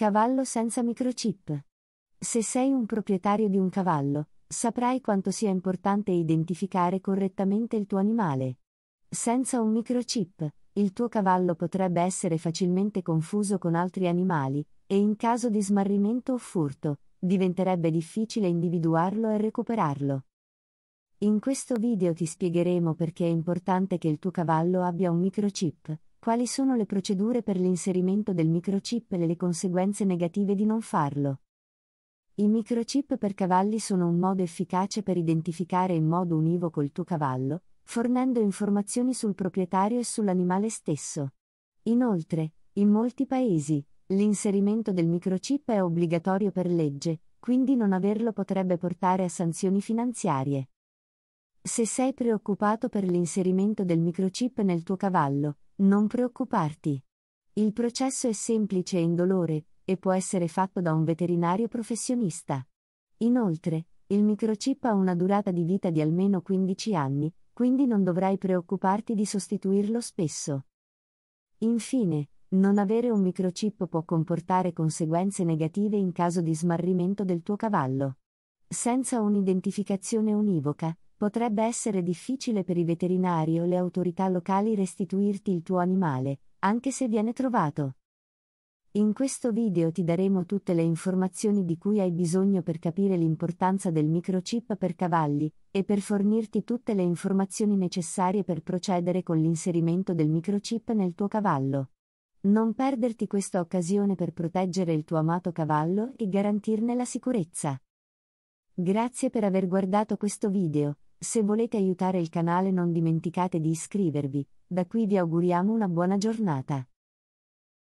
Cavallo senza microchip. Se sei un proprietario di un cavallo, saprai quanto sia importante identificare correttamente il tuo animale. Senza un microchip, il tuo cavallo potrebbe essere facilmente confuso con altri animali, e in caso di smarrimento o furto, diventerebbe difficile individuarlo e recuperarlo. In questo video ti spiegheremo perché è importante che il tuo cavallo abbia un microchip, quali sono le procedure per l'inserimento del microchip e le conseguenze negative di non farlo? I microchip per cavalli sono un modo efficace per identificare in modo univoco il tuo cavallo, fornendo informazioni sul proprietario e sull'animale stesso. Inoltre, in molti paesi, l'inserimento del microchip è obbligatorio per legge, quindi non averlo potrebbe portare a sanzioni finanziarie. Se sei preoccupato per l'inserimento del microchip nel tuo cavallo, non preoccuparti. Il processo è semplice e indolore, e può essere fatto da un veterinario professionista. Inoltre, il microchip ha una durata di vita di almeno 15 anni, quindi non dovrai preoccuparti di sostituirlo spesso. Infine, non avere un microchip può comportare conseguenze negative in caso di smarrimento del tuo cavallo. Senza un'identificazione univoca, Potrebbe essere difficile per i veterinari o le autorità locali restituirti il tuo animale, anche se viene trovato. In questo video ti daremo tutte le informazioni di cui hai bisogno per capire l'importanza del microchip per cavalli e per fornirti tutte le informazioni necessarie per procedere con l'inserimento del microchip nel tuo cavallo. Non perderti questa occasione per proteggere il tuo amato cavallo e garantirne la sicurezza. Grazie per aver guardato questo video se volete aiutare il canale non dimenticate di iscrivervi, da qui vi auguriamo una buona giornata.